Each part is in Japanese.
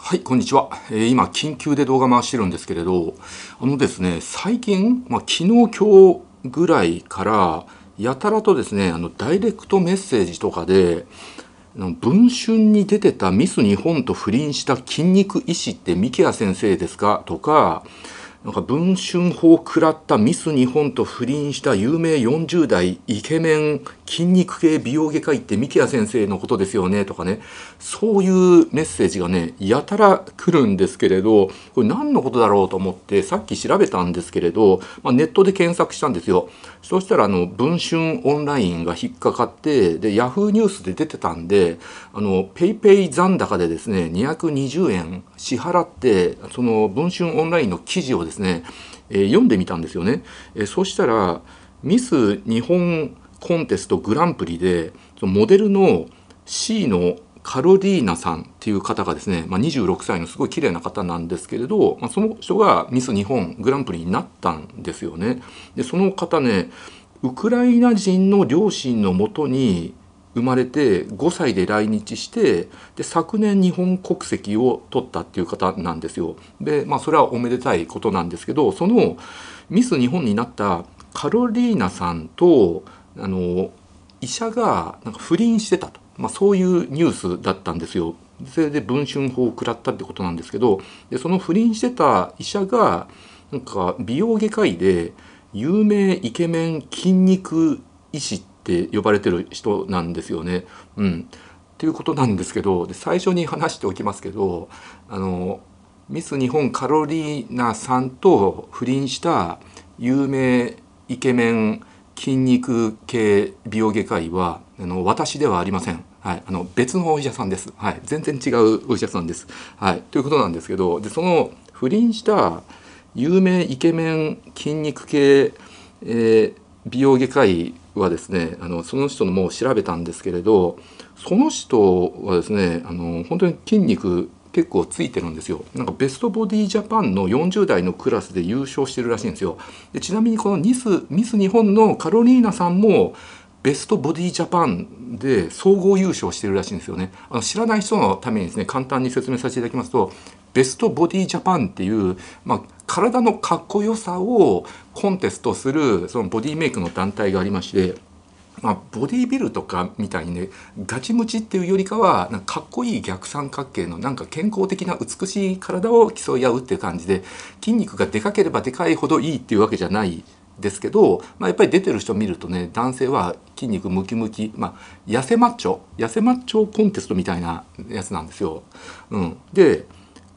はい、こんにちは。えー、今、緊急で動画回してるんですけれど、あのですね、最近、まあ、昨日、今日ぐらいから、やたらとですね、あの、ダイレクトメッセージとかで、文春に出てたミス日本と不倫した筋肉医師って三木谷先生ですかとか、なんか文春法を食らったミス日本と不倫した有名40代イケメン筋肉系美容外科医って三木谷先生のことですよねとかねそういうメッセージがねやたら来るんですけれどこれ何のことだろうと思ってさっき調べたんですけれど、まあ、ネットで検索したんですよそしたらあの文春オンラインが引っかかってでヤフーニュースで出てたんであの PayPay 残高でですね220円支払ってその文春オンラインの記事をですねですね、えー、読んでみたんですよね。えー、そしたらミス日本コンテストグランプリでそのモデルの C のカロリーナさんっていう方がですね、まあ、26歳のすごい綺麗な方なんですけれど、まあ、その人がミス日本グランプリになったんですよね。でその方ねウクライナ人の両親のもとに生まれて5歳で来日してで昨年日本国籍を取ったっていう方なんですよ。でまあそれはおめでたいことなんですけどそのミス日本になったカロリーナさんとあの医者がなんか不倫してたと、まあ、そういうニュースだったんですよ。それで文春法を食らったってことなんですけどでその不倫してた医者がなんか美容外科医で有名イケメン筋肉医師ってって呼ばれてる人なんですよね。うん、っていうことなんですけどで最初に話しておきますけどあのミス日本カロリーナさんと不倫した有名イケメン筋肉系美容外科医はあの私ではありません。はい、あの別のお医者さんです、はい、全然違うお医者さんです。はい、ということなんですけどでその不倫した有名イケメン筋肉系、えー、美容外科医はですねあのその人のもう調べたんですけれどその人はですねあの本当に筋肉結構ついてるんですよなんかベストボディジャパンの40代のクラスで優勝してるらしいんですよでちなみにこのニスミス日本のカロリーナさんもベストボディジャパンで総合優勝してるらしいんですよねあの知らない人のためにですね簡単に説明させていただきますとベストボディジャパンっていう、まあ、体のかっこよさをコンテストするそのボディメイクの団体がありまして。まあ、ボディビルとかみたいにねガチムチっていうよりかはなんかかっこいい逆三角形のなんか健康的な美しい体を競い合うっていう感じで筋肉がでかければでかいほどいいっていうわけじゃないですけど、まあ、やっぱり出てる人見るとね男性は筋肉ムキムキ、まあ、痩せマッチョ痩せマッチョコンテストみたいなやつなんですよ。うん、で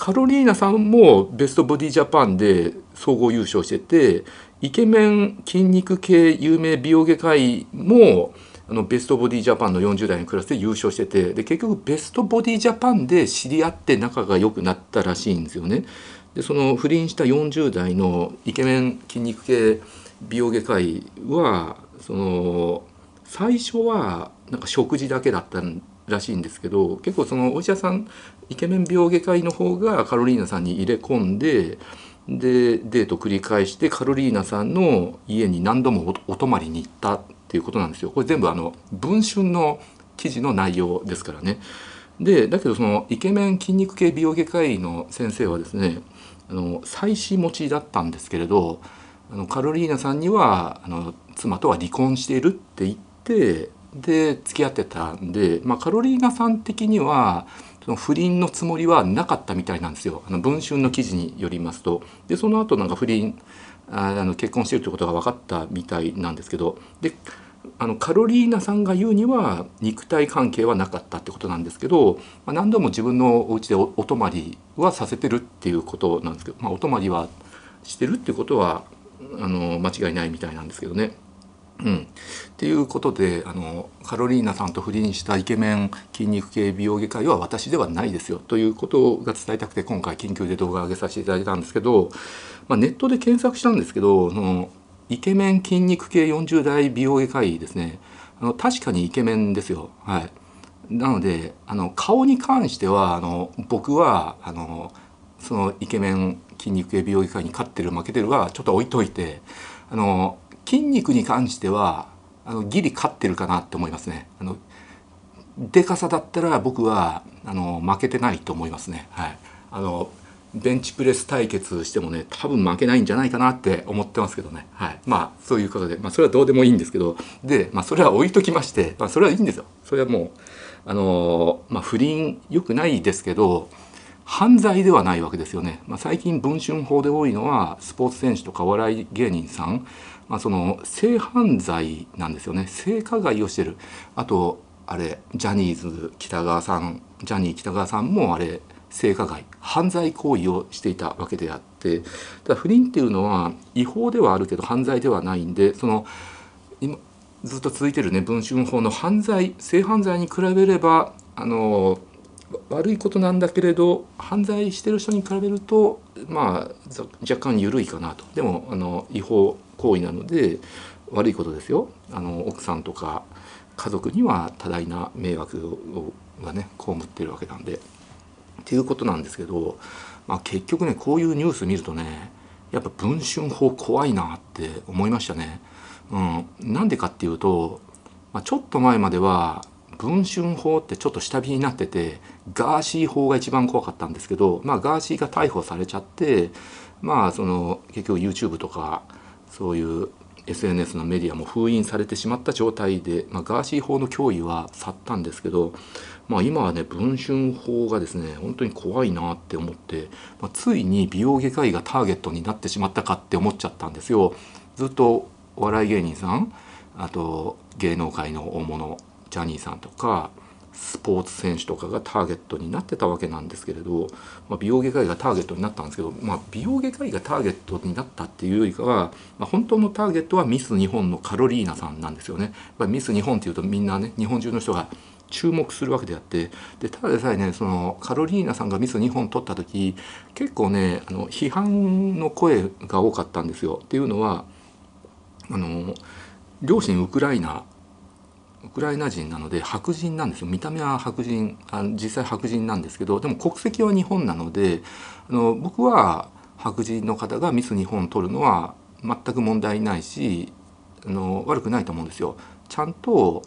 カロリーナさんもベストボディジャパンで総合優勝しててイケメン筋肉系有名美容外科医もあのベストボディジャパンの40代のクラスで優勝しててで結局ベストボディジャパンで知り合って仲が良くなったらしいんですよね。でその不倫した40代のイケメン筋肉系美容外科医はその最初はなんか食事だけだったんらしいんですけど結構そのお医者さんイケメン病外科医の方がカロリーナさんに入れ込んででデート繰り返してカロリーナさんの家に何度もお泊まりに行ったっていうことなんですよ。これ全部あの文春の記事の内容ですからね。でだけどそのイケメン筋肉系美容外科医の先生はですねあの妻子持ちだったんですけれどあのカロリーナさんにはあの妻とは離婚しているって言ってで付き合ってたんで、まあ、カロリーナさん的にはその不倫のつもりはなかったみたいなんですよあの文春の記事によりますとでその後なんか不倫あの結婚してるってことが分かったみたいなんですけどであのカロリーナさんが言うには肉体関係はなかったってことなんですけど、まあ、何度も自分のお家でおお泊まりはさせてるっていうことなんですけど、まあ、お泊まりはしてるってことはあの間違いないみたいなんですけどね。うん、っていうことであのカロリーナさんと不倫したイケメン筋肉系美容外科医は私ではないですよということが伝えたくて今回緊急で動画上げさせていただいたんですけど、まあ、ネットで検索したんですけどのイケメン筋肉系40代美容外科医ですねあの確かにイケメンですよ。はい、なのであの顔に関してはあの僕はあのそのイケメン筋肉系美容外科医に勝ってる負けてるはちょっと置いといてあの筋肉に関してはあのギリ勝ってるかなって思いますねあのでかさだったら僕はあの負けてないと思いますねはいあのベンチプレス対決してもね多分負けないんじゃないかなって思ってますけどね、はい、まあそういうことで、まあ、それはどうでもいいんですけどで、まあ、それは置いときまして、まあ、それはいいんですよそれはもうあのまあ、不倫良くないですけど犯罪ではないわけですよね、まあ、最近文春法で多いのはスポーツ選手とかお笑い芸人さん、まあ、その性犯罪なんですよね性加害をしてるあとあれジャニーズ北川さんジャニー北川さんもあれ性加害犯罪行為をしていたわけであってただ不倫っていうのは違法ではあるけど犯罪ではないんでその今ずっと続いてるね文春法の犯罪性犯罪に比べればあの悪いことなんだけれど犯罪してる人に比べるとまあ若干緩いかなとでもあの違法行為なので悪いことですよあの奥さんとか家族には多大な迷惑がね被ってるわけなんでっていうことなんですけど、まあ、結局ねこういうニュース見るとねやっぱ文春法怖いなって思いましたね。うん、なんでかっていうと、まあ、ちょっと前までは文春法ってちょっと下火になっててガーシー法が一番怖かったんですけど、まあ、ガーシーが逮捕されちゃってまあその結局 YouTube とかそういう SNS のメディアも封印されてしまった状態で、まあ、ガーシー法の脅威は去ったんですけど、まあ、今はね文春法がですね本当に怖いなって思って、まあ、ついに美容外科医がターゲットになってしまったかって思っちゃったんですよ。ずっとお笑い芸人さんあと芸能界の大物ジャニーさんとかスポーツ選手とかがターゲットになってたわけなんですけれど、まあ、美容外科医がターゲットになったんですけど、まあ、美容外科医がターゲットになったっていうよりかは、まあ、本当のターゲットはミス日本のカロリーナさんなんですよね。やミス日本っていうとみんなね日本中の人が注目するわけであってでただでさえねそのカロリーナさんがミス日本取った時結構ねあの批判の声が多かったんですよ。っていうのはあの両親ウクライナウクライナ人なので白人なんですよ見た目は白人あ実際白人なんですけどでも国籍は日本なのであの僕は白人の方がミス日本を取るのは全く問題ないしあの悪くないと思うんですよ。ちゃんと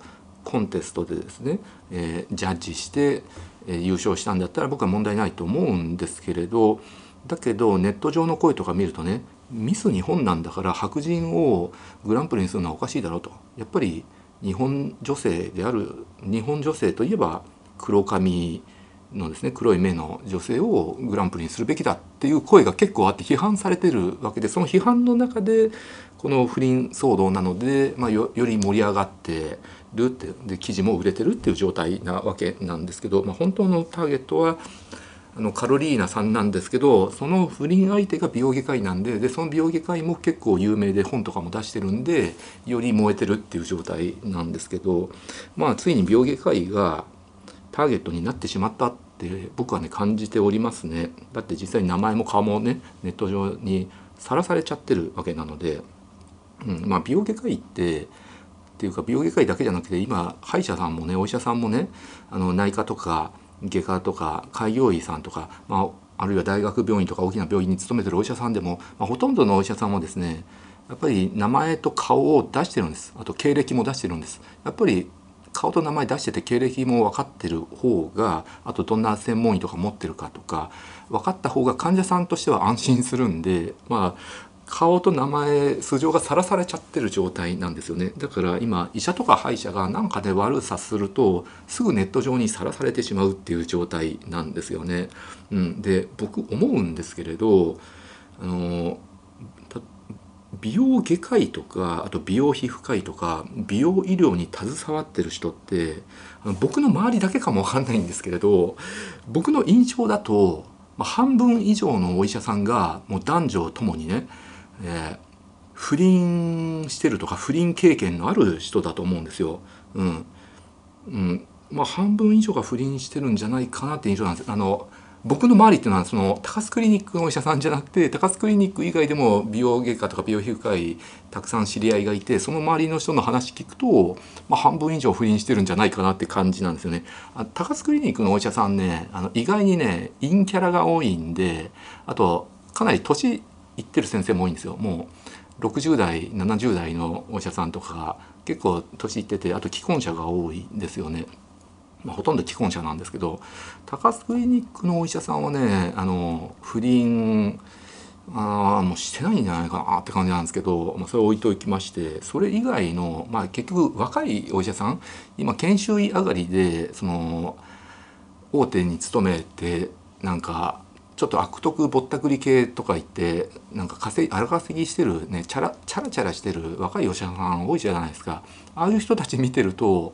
コンテストでですね、えー、ジャッジして、えー、優勝したんだったら僕は問題ないと思うんですけれどだけどネット上の声とか見るとねミス日本なんだから白人をグランプリにするのはおかしいだろうとやっぱり日本女性である日本女性といえば黒髪のですね黒い目の女性をグランプリにするべきだっていう声が結構あって批判されてるわけでその批判の中でこの不倫騒動なので、まあ、より盛り上がってるってで記事も売れてるっていう状態なわけなんですけど、まあ、本当のターゲットはあのカロリーナさんなんですけどその不倫相手が美容外科医なんででその美容外科医も結構有名で本とかも出してるんでより燃えてるっていう状態なんですけどまあついに美容外科医がターゲットになってしまったって僕はね感じておりますねだって実際に名前も顔もねネット上にさらされちゃってるわけなので、うんまあ、美容外科医ってっていうか美容外科医だけじゃなくて今歯医者さんもねお医者さんもねあの内科とか外科とか開業医さんとか、まあ、あるいは大学病院とか大きな病院に勤めてるお医者さんでも、まあ、ほとんどのお医者さんもですねやっぱり名前と顔を出してるんですあと経歴も出してるんですやっぱり顔と名前出してて経歴も分かってる方があとどんな専門医とか持ってるかとか分かった方が患者さんとしては安心するんでまあ顔と名前素性がさらされちゃってる状態なんですよねだから今医者とか歯医者が何かで悪さするとすぐネット上にさらされてしまうっていう状態なんですよね、うん、で僕思うんですけれどあの美容外科医とかあと美容皮膚科医とか美容医療に携わってる人って僕の周りだけかもわかんないんですけれど僕の印象だと、まあ、半分以上のお医者さんがもう男女ともにねえー、不倫してるとか不倫経験のある人だと思うんですよ。うん。うん。まあ、半分以上が不倫してるんじゃないかなって印象なんです。あの、僕の周りっていうのはその高須クリニックのお医者さんじゃなくて高須クリニック以外でも美容外科とか美容皮膚科医たくさん知り合いがいてその周りの人の話聞くと、まあ、半分以上不倫してるんじゃないかなって感じなんですよね。あ高須クリニックのお医者さんねあの意外にね陰キャラが多いんであとかなり年行ってる先生も多いんですよもう60代70代のお医者さんとかが結構年いっててあと既婚者が多いんですよね、まあ、ほとんど既婚者なんですけど高須クリニックのお医者さんはねあの不倫あもうしてないんじゃないかなって感じなんですけど、まあ、それ置いときましてそれ以外の、まあ、結局若いお医者さん今研修医上がりでその大手に勤めてなんかちょっと悪徳ぼったくり系とか言ってなんか稼ぎ荒稼ぎしてるねチャラチャラチャラしてる若いお医者さん多いじゃないですかああいう人たち見てると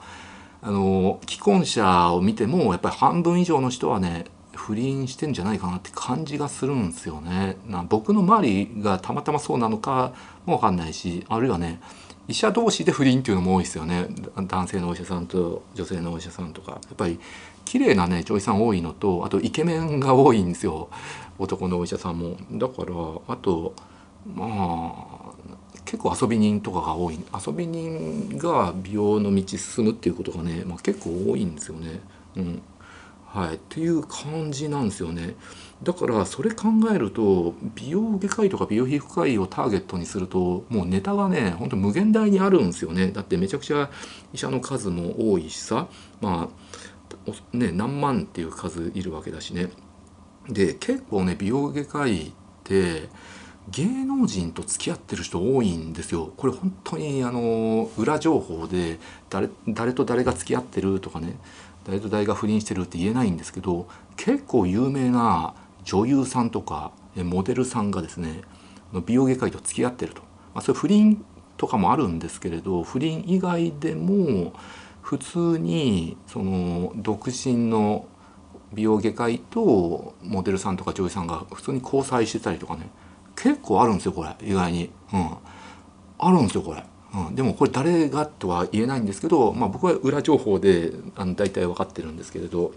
あの既婚者を見てもやっぱり半分以上の人はね不倫してんじゃないかなって感じがするんですよね。な僕の周りがたまたまそうなのかもわかんないしあるいはね医者同士で不倫っていうのも多いですよね男性のお医者さんと女性のお医者さんとかやっぱり綺麗なね女医さん多いのとあとイケメンが多いんですよ男のお医者さんもだからあとまあ結構遊び人とかが多い遊び人が美容の道進むっていうことがね、まあ、結構多いんですよねうん。はい、っていう感じなんですよね。だからそれ考えると美容外科医とか美容皮膚科医をターゲットにするともうネタがねほんと無限大にあるんですよねだってめちゃくちゃ医者の数も多いしさまあね何万っていう数いるわけだしねで結構ね美容外科医って芸能人と付き合ってる人多いんですよこれ本当にあの裏情報で誰と誰が付き合ってるとかね大と大が不倫してるって言えないんですけど結構有名な女優さんとかモデルさんがですね美容外科医と付き合ってると、まあ、それ不倫とかもあるんですけれど不倫以外でも普通にその独身の美容外科医とモデルさんとか女優さんが普通に交際してたりとかね結構あるんですよこれ意外にうんあるんですよこれうん、でもこれ誰がとは言えないんですけど、まあ、僕は裏情報であの大体分かってるんですけれど、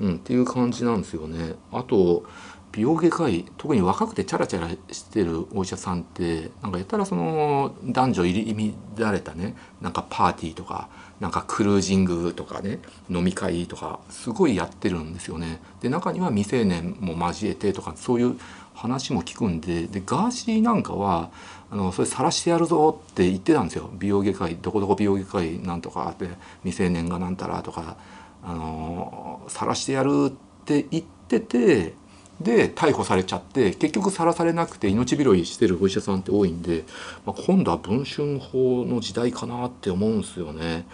うん、っていう感じなんですよね。あと美容外科医特に若くてチャラチャラしてるお医者さんってなんかやたらその男女入り乱れたねなんかパーティーとかなんかクルージングとかね飲み会とかすごいやってるんですよね。で中には未成年も交えてとかそういう話も聞くんででガーシーなんかはあのそれ晒してやるぞって言ってたんですよ美容外科医どこどこ美容外科医なんとかって未成年がなんたらとかあの晒してやるって言っててで逮捕されちゃって結局さらされなくて命拾いしてるお医者さんって多いんで、まあ、今度は文春法の時代かなって思うんですよね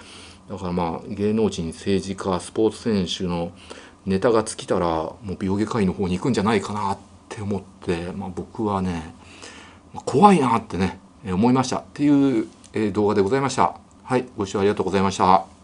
だからまあ芸能人政治家スポーツ選手のネタが尽きたらもう美容外科医の方に行くんじゃないかなってって思って、まあ、僕はね怖いなってね思いましたっていう動画でございました。はい、ご視聴ありがとうございました。